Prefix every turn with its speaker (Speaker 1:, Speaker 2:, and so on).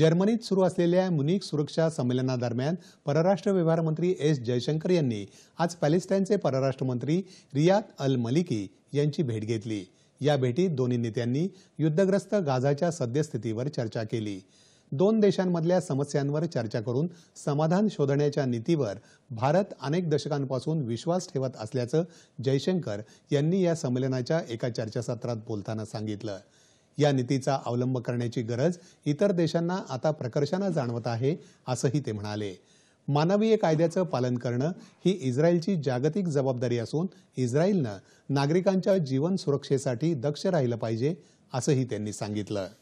Speaker 1: जर्मनीत सुरू असलेल्या मुनिक सुरक्षा संमेलनादरम्यान परराष्ट्र व्यवहार मंत्री एस जयशंकर यांनी आज पॅलेस्टाईनचे परराष्ट्र मंत्री रियाद अल मलिकी यांची भेट घेतली या भेटीत दोन्ही नेत्यांनी युद्धग्रस्त गाझाच्या सद्यस्थितीवर चर्चा केली दोन देशांमधल्या समस्यांवर चर्चा करून समाधान शोधण्याच्या नीतीवर भारत अनेक दशकांपासून विश्वास ठेवत असल्याचं जयशंकर यांनी या संमेलनाच्या एका चर्चासत्रात बोलताना सांगितलं या नीतीचा अवलंब करण्याची गरज इतर देशांना आता प्रकर्षानं जाणवत आहे असंही ते म्हणाले मानवीय कायद्याचं पालन करणं ही इस्रायलची जागतिक जबाबदारी असून इस्रायलनं नागरिकांच्या जीवन सुरक्षेसाठी दक्ष राहिलं पाहिजे असंही त्यांनी सांगितलं